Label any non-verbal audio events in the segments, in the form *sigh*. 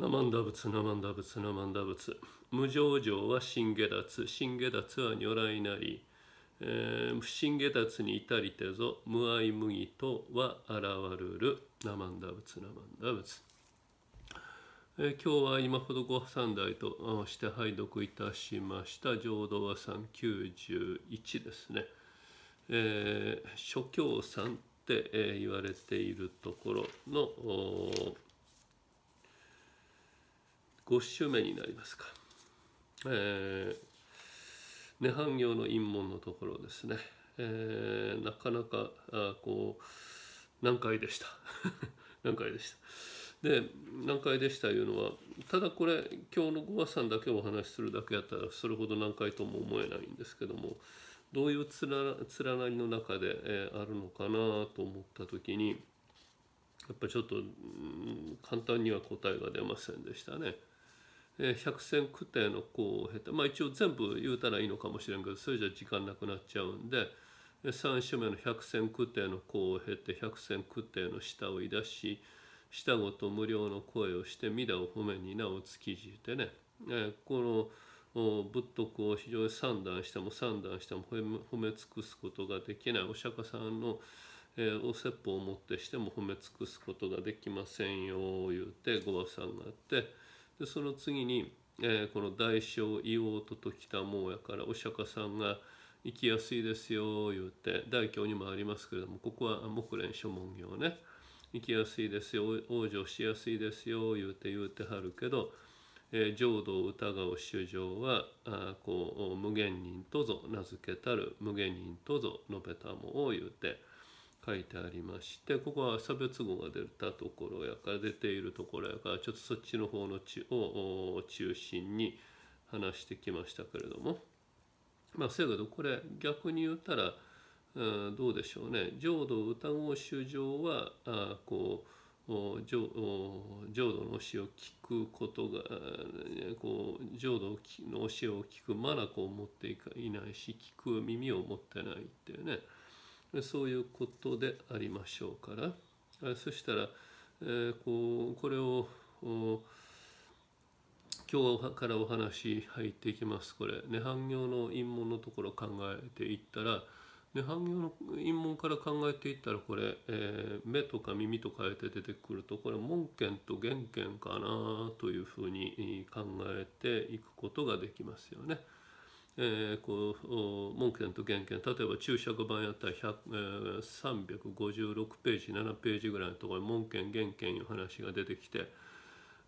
ナマンダ仏ナマンダ仏ナマンダ仏無上場は信下脱信下脱は如来なり、えー、不信下脱に至りてぞ無愛無義とは現るるナマンダ仏ナマンダ仏えー、今日は今ほどご三代として拝読いたしました浄土和三ん91ですね、えー、諸教さんって、えー、言われているところの5週目になりますか。えー、涅槃行の陰門のところですね。えー、なかなかあこう難解でした。難解でした。で *laughs* 難解でしたというのはただこれ今日の5話さんだけお話しするだけやったらそれほど難解とも思えないんですけどもどういう連なりの中で、えー、あるのかなと思った時にやっぱりちょっと、うん、簡単には答えが出ませんでしたね。百戦区定の項を経てまあ一応全部言うたらいいのかもしれんけどそれじゃ時間なくなっちゃうんで3首目の百戦区定の功を経て百戦区定の下をいだし下ごと無料の声をして来を褒めになお築じてね、この仏徳を非常に三段しても三段しても褒め尽くすことができないお釈迦さんのえお説法をもってしても褒め尽くすことができませんよ言うてご和さんがあって。でその次に、えー、この大小硫黄と時田門やからお釈迦さんが行きやすいですよ言うて大教にもありますけれどもここは木蓮諸文行ね行きやすいですよ往生しやすいですよ言うて言うてはるけど、えー、浄土を疑う主情はあこう無限人とぞ名付けたる無限人とぞ述べたもを言うて。書いてありましてここは差別語が出たところやから出ているところやからちょっとそっちの方のちを中心に話してきましたけれどもまあせやけどこれ逆に言ったら、あどうでしょうね浄土歌合衆上はあこう浄土の教えを聞くことがこう浄土の教えを聞く眼を持っていないし聞く耳を持ってないっていうねそういうことでありましょうからそしたら、えー、こうこれを今日からお話入っていきますこれ「涅槃行の陰謀」のところ考えていったら涅槃行の陰謀から考えていったらこれ、えー、目とか耳と変えて出てくるとこれ門件と玄圏かなというふうに考えていくことができますよね。えー、この文献と原件例えば注釈版やったら、えー、356ページ7ページぐらいのところに文献原件いう話が出てきて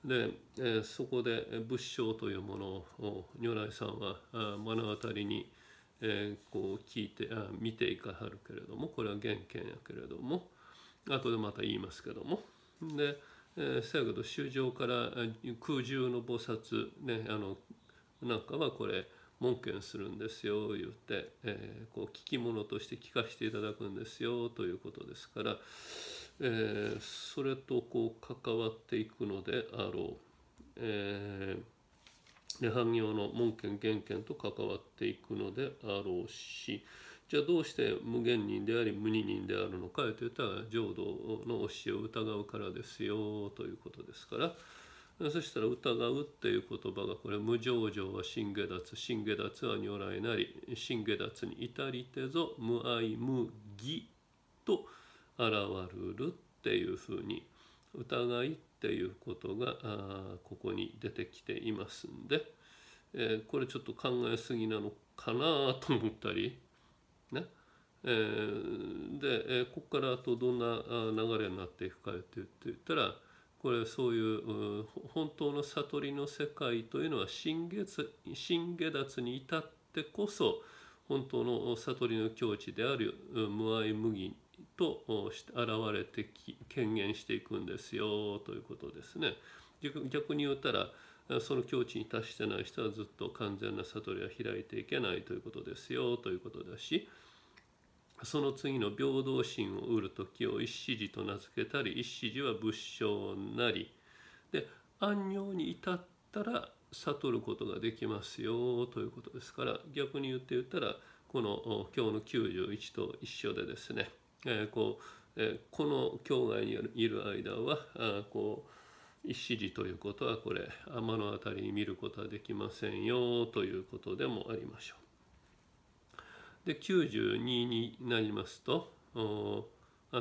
で、えー、そこで仏性というものを如来さんは目の当たりに、えー、こう聞いてあ見ていかはるけれどもこれは原件やけれども後でまた言いますけどもで、えせやけど衆生から空中の菩薩ねあのなんかはこれ門限するんですよ言って、えー、こう聞き物として聞かせていただくんですよということですから、えー、それとこう関わっていくのであろう。えー、藩業の門件、原権と関わっていくのであろうしじゃあどうして無限人であり無二人であるのかといったら浄土の教えを疑うからですよということですから。そしたら疑うっていう言葉がこれ無情情は真下脱真下脱は如来なり真下脱に至りてぞ無愛無義と現るるっていうふうに疑いっていうことがあここに出てきていますんで、えー、これちょっと考えすぎなのかなと思ったりね。えー、で、えー、ここからあとどんな流れになっていくかって言ったらこれそういう本当の悟りの世界というのは新月新下脱に至ってこそ本当の悟りの境地である無愛無義と現れてき権限していくんですよということですね。逆に言ったらその境地に達してない人はずっと完全な悟りは開いていけないということですよということだし。その次の平等心を得る時を一子示と名付けたり一子示は仏性なりで安尿に至ったら悟ることができますよということですから逆に言って言ったらこの今日の91と一緒でですね、えー、こうえー、この境外にいる間はあこう一子ということはこれ天の辺りに見ることはできませんよということでもありましょう。で92になりますとあ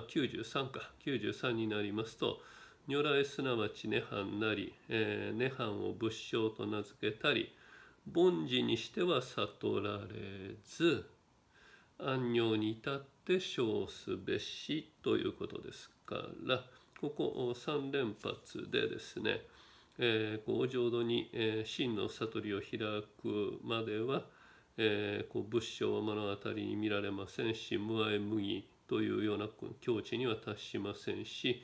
93か93になりますと如来すなわち涅槃なり、えー、涅槃を仏性と名付けたり凡事にしては悟られず安行に至って称すべしということですからここ3連発でですね、えー、こうお浄土に、えー、真の悟りを開くまでは、えー、こう仏性は目の当たりに見られませんし無愛無義というような境地には達しませんし、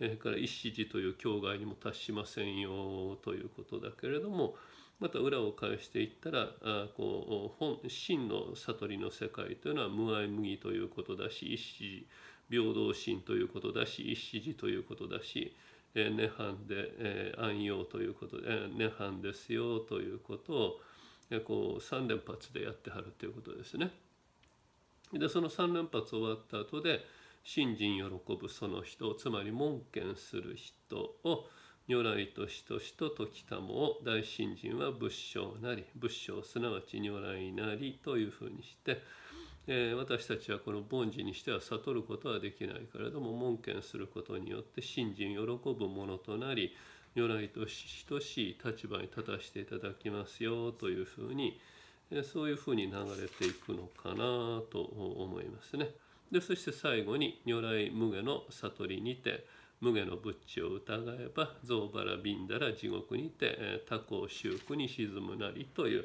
えー、から一子寺という境外にも達しませんよということだけれどもまた裏を返していったらあこう本真の悟りの世界というのは無愛無義ということだし一子寺平等心ということだし一子寺ということだし涅槃、で、えー、安養ということで、えー、涅槃ですよということをこう3連発でやってはるということですね。でその3連発終わった後で「信心喜ぶその人」つまり門献する人を如来としとしと時たもを大信心は仏性なり仏性すなわち如来なりというふうにして、えー、私たちはこの凡事にしては悟ることはできないけれども門献することによって信心喜ぶものとなり如来と等しい立場に立たせていただきますよというふうにそういうふうに流れていくのかなと思いますね。でそして最後に如来無下の悟りにて無下の仏地を疑えば象腹ビだら地獄にて他行修苦に沈むなりという,、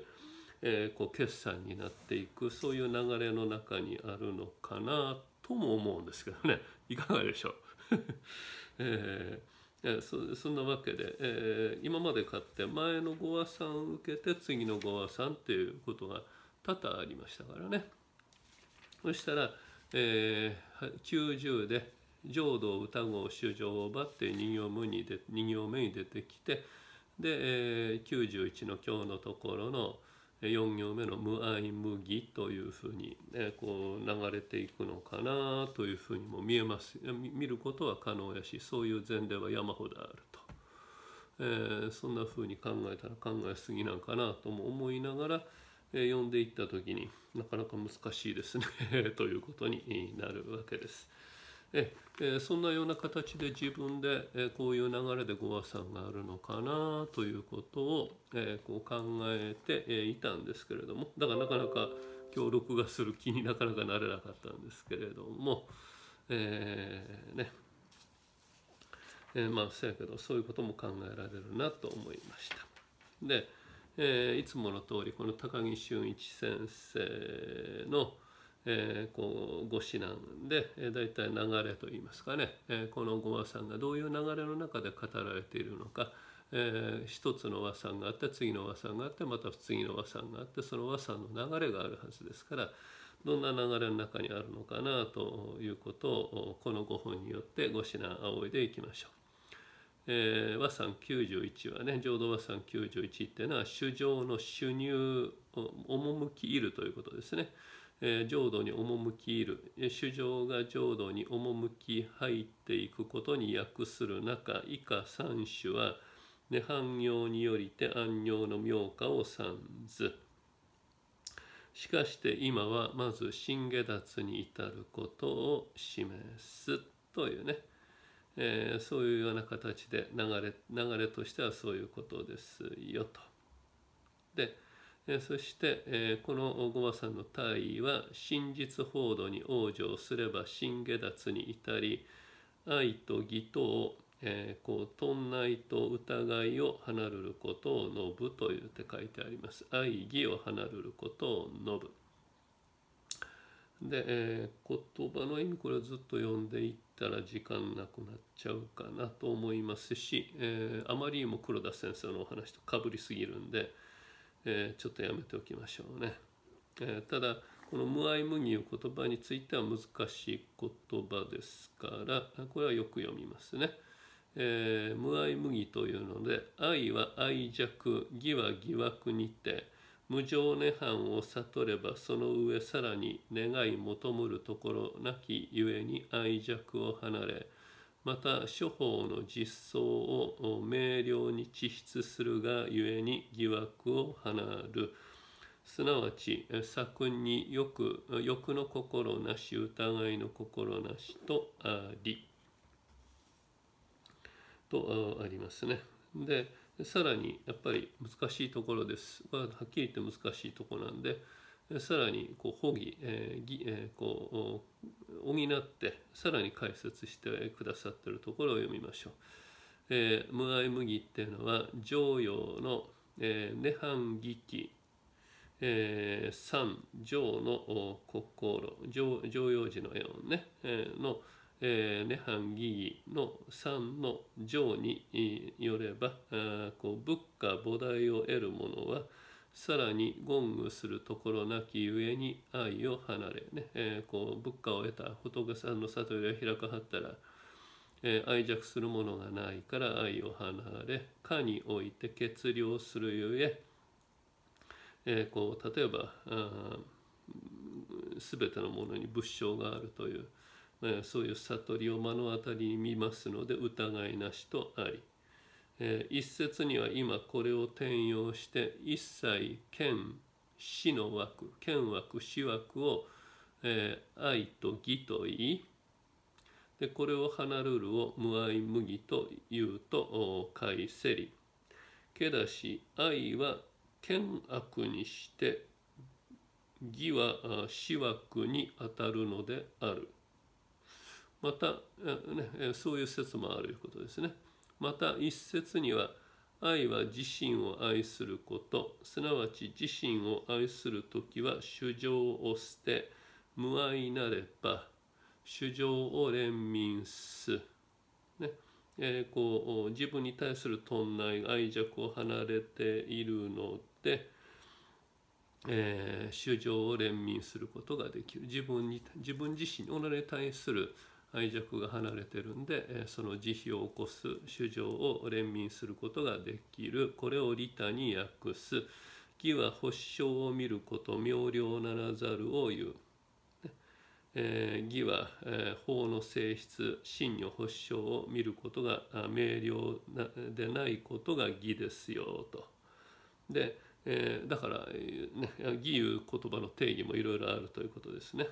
えー、こう決算になっていくそういう流れの中にあるのかなとも思うんですけどねいかがでしょう、*laughs* えーえー、そんなわけで、えー、今まで買って前の5話さん受けて次の5話さんっていうことが多々ありましたからねそしたら、えー、90で浄土歌合主情をばって2行目に出てきてで、えー、91の今日のところの「4行目の「無愛無義」というふうに、ね、こう流れていくのかなというふうにも見えます見ることは可能やしそういう前例は山ほどあると、えー、そんなふうに考えたら考えすぎなんかなとも思いながら、え読んでいった時になかなか難しいですね *laughs* ということになるわけです。ええそんなような形で自分で、えこういう流れでご和算があるのかなということを、えこう考えて、えいたんですけれどもだからなかなか今日録画する気になかなかなれなかったんですけれども、えー、ねえー、まあそやけどそういうことも考えられるなと思いました。で、えー、いつもの通りこの高木俊一先生の「えー、こう5指南で、えー、大体流れといいますかね、えー、この五和さんがどういう流れの中で語られているのか、えー、一つの和さんがあって次の和さんがあってまた次の和さんがあってその和さんの流れがあるはずですからどんな流れの中にあるのかなということをこの5本によって5指南仰いでいきましょう。えー、和算91はね浄土和算91っていうのは「主生の主入趣いる」ということですね。浄土に赴きる主情が浄土に赴き入っていくことに訳する中以下三種は槃行によりて安尿の妙化を算図しかして今はまず新下脱に至ることを示すというね、えー、そういうような形で流れ流れとしてはそういうことですよと。でえそして、えこのごまさんの大意は真実報道に往生すれば真下脱に至り愛と義とを、えー、こうないと疑いを離れることを述ぶというって書いてあります。愛義を離れることを述ぶ。で、えー、言葉の意味これずっと読んでいったら時間なくなっちゃうかなと思いますし、えー、あまりにも黒田先生のお話とかぶりすぎるんで。えー、ちょっとやめておきましょうね。えー、ただこの無愛無義いう言葉については難しい言葉ですからこれはよく読みますね。えー、無愛無義というので愛は愛弱義は疑惑にて無常涅槃を悟ればその上さらに願い求むるところなきゆえに愛弱を離れまた処方の実相を明瞭に知筆するがゆえに疑惑を放るすなわち作によく欲の心なし疑いの心なしとありとありますね。でさらにやっぱり難しいところです。はっきり言って難しいとこなんで。さらにこう補義、えーぎえー、こう補ってさらに解説してくださっているところを読みましょう。えー、無愛無義っていうのは常用の、えー、涅槃儀器、えー、三常の心常常用時の絵をね、えー、の、えー、涅槃儀義の三の常によればあこう仏家菩提を得る者は、さらに言ンするところなきゆえに愛を離れ、ねえー、こう仏家を得た仏さんの悟りを開かはったら、えー、愛着するものがないから愛を離れかにおいて欠量するゆええー、こう例えばすべてのものに物性があるという、えー、そういう悟りを目の当たりに見ますので疑いなしとありえー、一節には今これを転用して一切剣死の枠剣枠死枠を、えー、愛と義と言いでこれを離るるを無愛無義と言うと返せりけだし愛は剣悪にして義は死枠にあたるのであるまた、ね、そういう説もあるということですね。また一説には愛は自身を愛することすなわち自身を愛する時は衆生を捨て無愛なれば衆生を憐憫す、ねえー、こう自分に対する頓内愛弱を離れているので、えー、衆生を憐憫することができる自分に自分自身己に対する愛弱が離れてるんでその慈悲を起こす主情を憐憫することができるこれを利他に訳す義は発証を見ること明瞭ならざるを言う、えー、義は、えー、法の性質真の発証を見ることが明瞭でないことが義ですよとで、えー、だから、ね、義いう言葉の定義もいろいろあるということですね。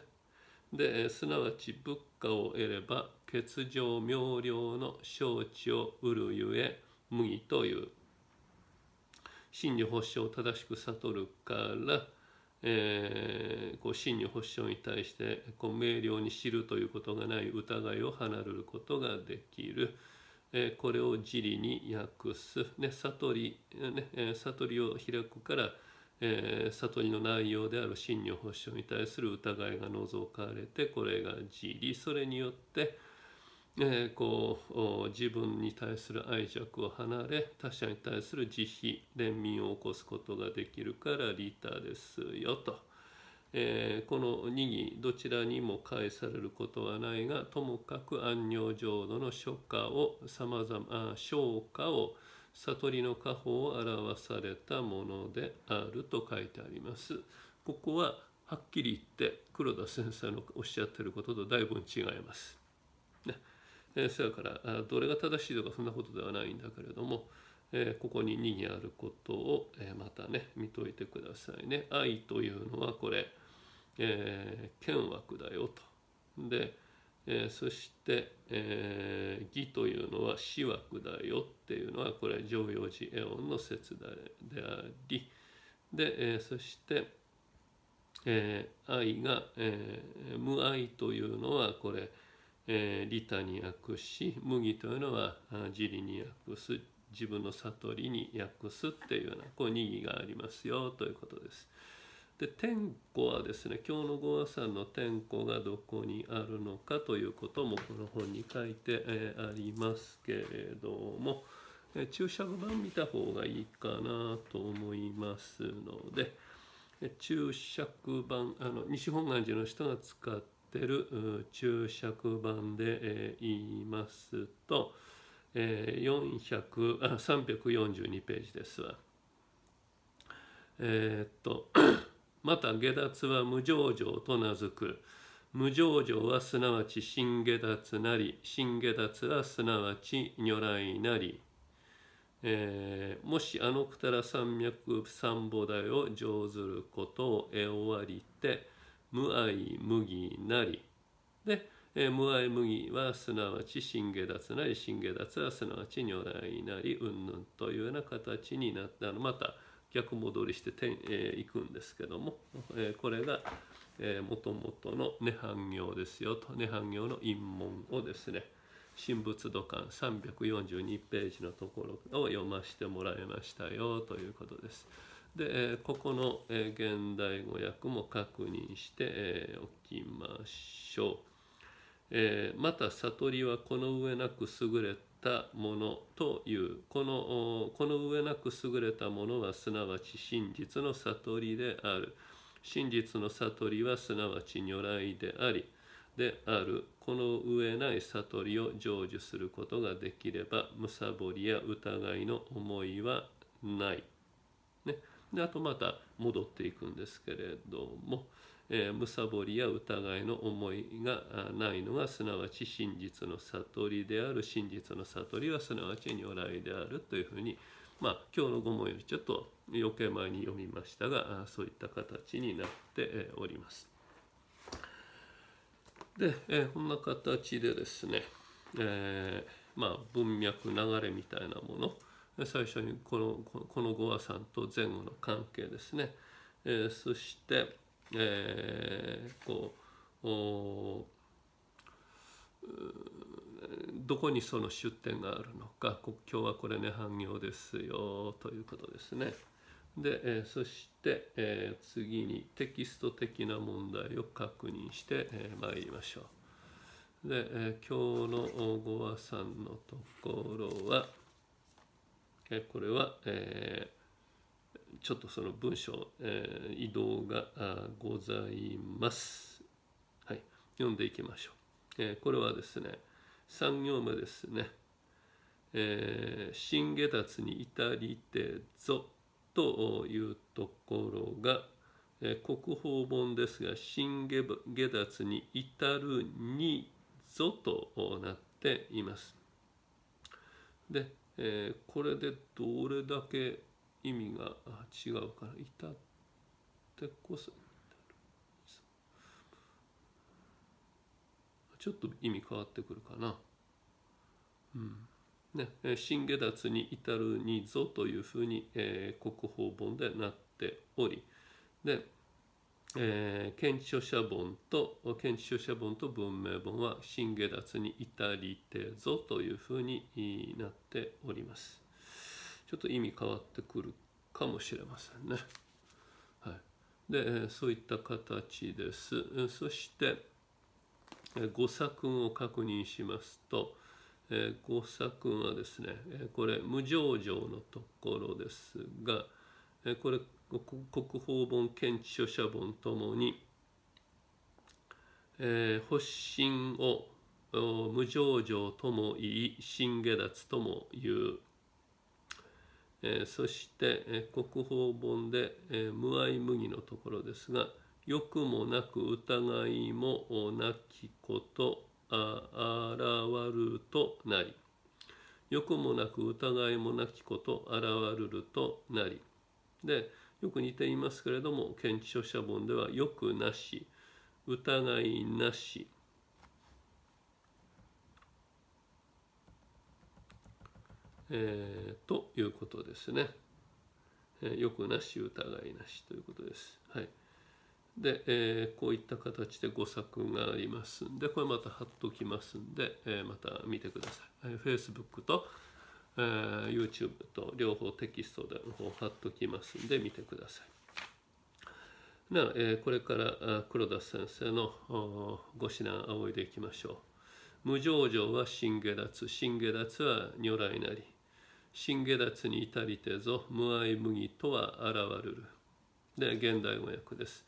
ですなわち仏家を得れば欠場明瞭の承知を得るゆえ麦という真理発祥を正しく悟るから、えー、こう真理発祥に対してこう明瞭に知るということがない疑いを離れることができる。えー、これを「自理」に訳す、ね悟りね、悟りを開くから「えー、悟りの内容である真如法性に対する疑いが覗かれてこれが自利それによって、えー、こう自分に対する愛着を離れ他者に対する慈悲憐憫を起こすことができるから利他ですよと。えー、この2義どちらにも返されることはないがともかく安尿浄土の書家をさまざま昇華を、悟りの果報を表されたものであると書いてあります。ここははっきり言って黒田先生のおっしゃってることとだいぶ違います。ね、先生やからどれが正しいとかそんなことではないんだけれども、えここに2にあることを、えまたね見といてくださいね。愛というのはこれ、えー、剣枠だよと。でえー、そして、えー、義というのは死枠だよっていうのはこれ常用寺絵音の説でありで、えー、そして、え愛が、え無愛というのはこれ、え利他に訳し無義というのは自利に訳す自分の悟りに訳すっていうようなこう二義がありますよということです。で天子はですね今日の五和さんの天子がどこにあるのかということもこの本に書いて、えー、ありますけれども、えー、注釈版見た方がいいかなと思いますので、注釈版あの西本願寺の人が使ってる注釈版で、えー、言いますと、えー、400あ342ページですわ。えー、っとまた下脱は無上場と名付く無上場はすなわち新下脱なり新下脱はすなわち如来なり、えー、もしあのくたら山脈三菩提を上ずることを得終わりて無愛無義なりで、えー、無愛無義はすなわち新下脱なり新下脱はすなわち如来なりうんぬんというような形になったのまた逆戻りしてい、え行くんですけども、えこれがもともとの涅槃行ですよと涅槃行の陰門をですね神仏土管342ページのところを読ませてもらいましたよということです。で、えここの、え現代語訳も確認して、えおきましょう。えまた悟りはこの上なく優れたものというこのこの上なく優れたものはすなわち真実の悟りである真実の悟りはすなわち如来でありであるこの上ない悟りを成就することができればむさぼりや疑いの思いはない。ね、であとまた戻っていくんですけれども。えむさぼりや疑いの思いがないのがすなわち真実の悟りである真実の悟りはすなわち如来であるというふうに、まあ、今日の5問よりちょっと余計前に読みましたがそういった形になっております。で、えこんな形でですね、えー、まあ、文脈流れみたいなもの最初にこのこの5話さんと前後の関係ですね、えー、そして、えー、こうどこにその出典があるのか国境はこれね反行ですよということですね。で、えー、そして、えー、次にテキスト的な問題を確認して、えー、参りましょう。で、え今日のゴ話さんのところは、えこれは、えーちょっとその文章、えー、移動がございます。はい、読んでいきましょう。えー、これはですね、3行目ですね。えー、新下達に至りてぞというところが、えー、国宝本ですが、新下達に至るにぞとなっています。で、えー、これでどれだけ意味が違うから至ってこそちょっと意味変わってくるかな。うんね、新下脱に至るにぞというふうに、えー、国宝本でなっておりで、えー、検知書写本と検知書写本と文明本は新下脱に至りてぞというふうになっております。ちょっと意味変わってくるかもしれませんね。はい、でそういった形です。そして五作文を確認しますと五作文はですねこれ無上場のところですがこれ国宝本検知書写本ともに発信を無上場ともいい新下脱ともいうえそして、え国宝本で、え無愛無義のところですが「欲もなく疑いもなきことあ現るとなり」「欲もなく疑いもなきこと現るるとなり」でよく似ていますけれども「検知書写本」では「欲なし」「疑いなし」えー、ということですね。よくなし疑いなしということです。はい、で、えー、こういった形で5作がありますんでこれまた貼っときますんで、えー、また見てください。えい、Facebook と、えー、YouTube と両方テキストで貼っときますんで見てください。なえー、これから黒田先生のご指南仰いでいきましょう。無上場は新下脱、新下脱は如来なり。新下脱に至りてぞ無愛無義とは現るる。で現代語訳です。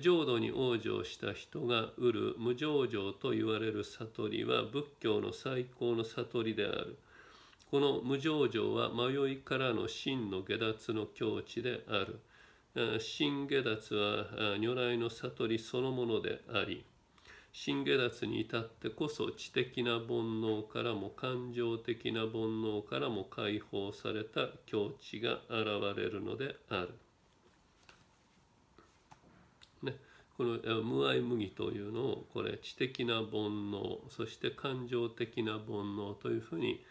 浄土に往生した人が得る無上情と言われる悟りは仏教の最高の悟りである。この無上情は迷いからの真の下脱の境地である。真下脱は如来の悟りそのものであり。新下脱に至ってこそ知的な煩悩からも感情的な煩悩からも解放された境地が現れるのである。ね、この無愛無義というのをこれ知的な煩悩そして感情的な煩悩というふうに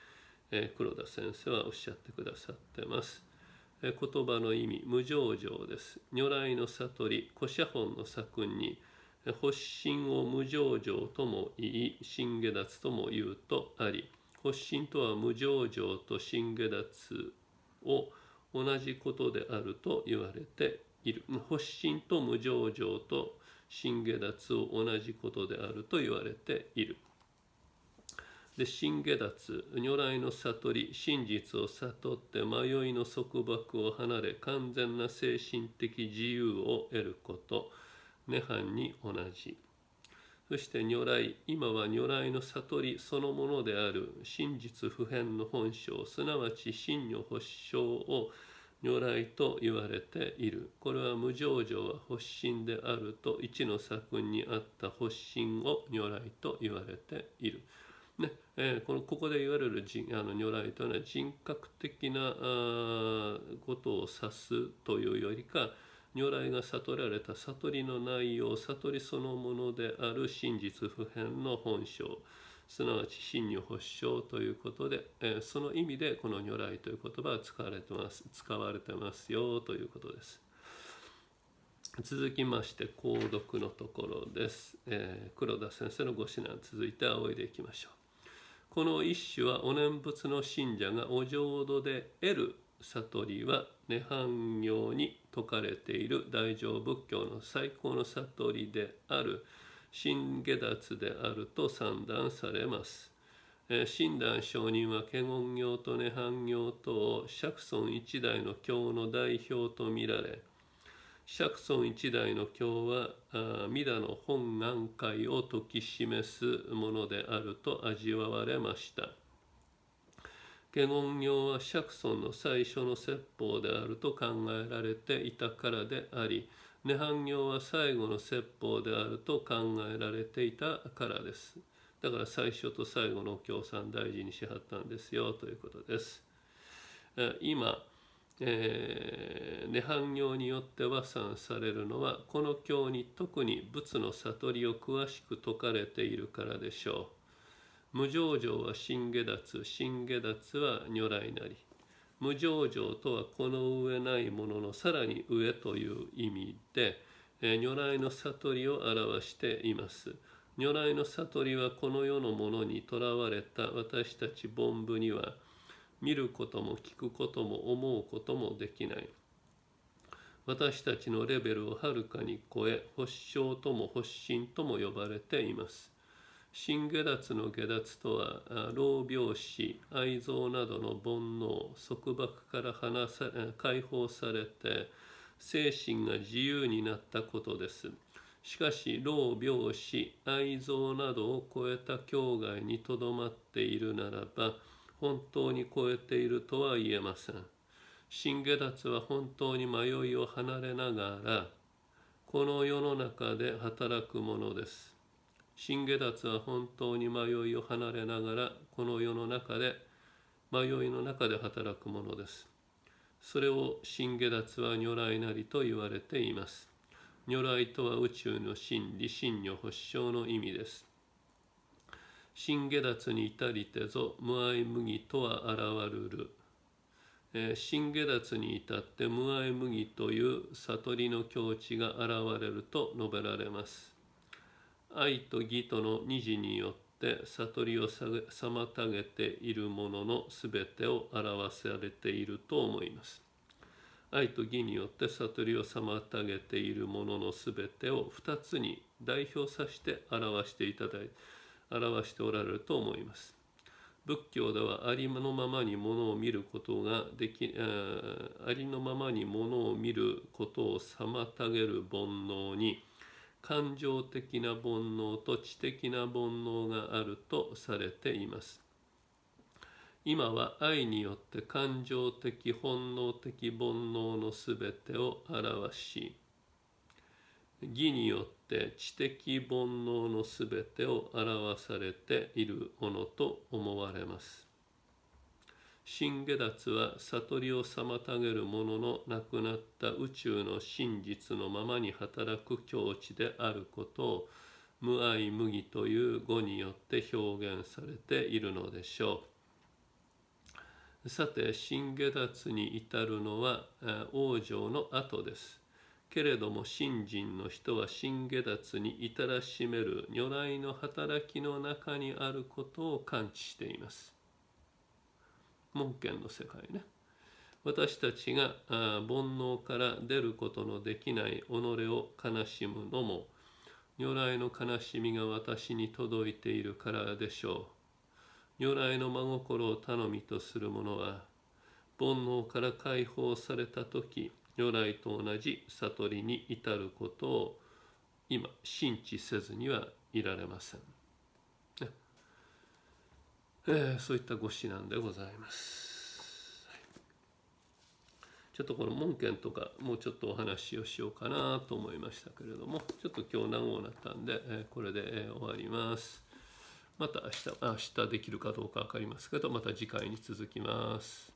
黒田先生はおっしゃってくださってます。言葉の意味無情情です。如来の悟り古写本の作に「発信を無情情とも言い新下脱とも言うとあり発信とは無情情と新下脱を同じことであると言われている発信と無情情と新下脱を同じことであると言われている。で新下脱如来の悟り真実を悟って迷いの束縛を離れ完全な精神的自由を得ること涅槃に同じそして如来今は如来の悟りそのものである真実普遍の本性すなわち真如発祥を如来と言われているこれは無常常は発心であると一の作品にあった発心を如来と言われている。ねえー、このここで言われるあの如来というのは人格的なことを指すというよりか如来が悟られた悟りの内容悟りそのものである真実普遍の本性すなわち真如発祥ということで、えその意味でこの如来という言葉は使われてます使われてますよということです。続きまして購読のところです、えー、黒田先生のご指南続いて仰いでいきましょうこの一種はお念仏の信者がお浄土で得る悟りは涅槃行に説かれている大乗仏教の最高の悟りである新下脱であると算段されます。親鸞上人は華厳行と涅槃行とを釈尊一代の教の代表と見られ釈尊一代の教は皆の本願界を説き示すものであると味わわれました。下言行は釈尊の最初の説法であると考えられていたからであり涅槃行は最後の説法であると考えられていたからです。だから最初と最後の共産大事にしはったんですよということです。今、えー、涅槃行によって和算されるのはこの経に特に仏の悟りを詳しく説かれているからでしょう。無常情は新下脱新下脱は如来なり無常情とはこの上ないもののさらに上という意味で、え如来の悟りを表しています如来の悟りはこの世のものにとらわれた私たち凡夫には見ることも聞くことも思うこともできない私たちのレベルをはるかに超え発症とも発疹とも呼ばれています新下脱の下脱とは老病死愛憎などの煩悩束縛から離さ解放されて精神が自由になったことですしかし老病死愛憎などを超えた境外にとどまっているならば本当に超えているとは言えません新下脱は本当に迷いを離れながらこの世の中で働くものです新下脱は本当に迷いを離れながらこの世の中で迷いの中で働くものです。それを新下脱は如来なりと言われています。如来とは宇宙の真理、真如発祥の意味です。新下脱に至りてぞ無愛麦とは現るる。え新下脱に至って無愛麦という悟りの境地が現れると述べられます。愛と義との二次によって悟りを妨げているものの全てを表されていると思います。愛と義によって悟りを妨げているものの全てを2つに代表させて表していただい表しておられると思います。仏教ではありのままにものを見ることができありのままにものを見ることを妨げる煩悩に感情的な煩悩と知的な煩悩があるとされています。今は愛によって感情的本能的煩悩のすべてを表し義によって知的煩悩のすべてを表されているものと思われます。新下脱は悟りを妨げるものの亡くなった宇宙の真実のままに働く境地であることを無愛無義という語によって表現されているのでしょう。さて、新下脱に至るのは王城の後です。けれども信心の人は新下脱に至らしめる如来の働きの中にあることを感知しています。門圏の世界ね私たちが煩悩から出ることのできない己を悲しむのも如来の悲しみが私に届いているからでしょう如来の真心を頼みとする者は煩悩から解放された時如来と同じ悟りに至ることを今信知せずにはいられません。えー、そういったご指南でございます、はい、ちょっとこの門限とかもうちょっとお話をしようかなと思いましたけれどもちょっと今日何号なったんで、えー、これで、えー、終わりますまた明日明日できるかどうか分かりますけどまた次回に続きます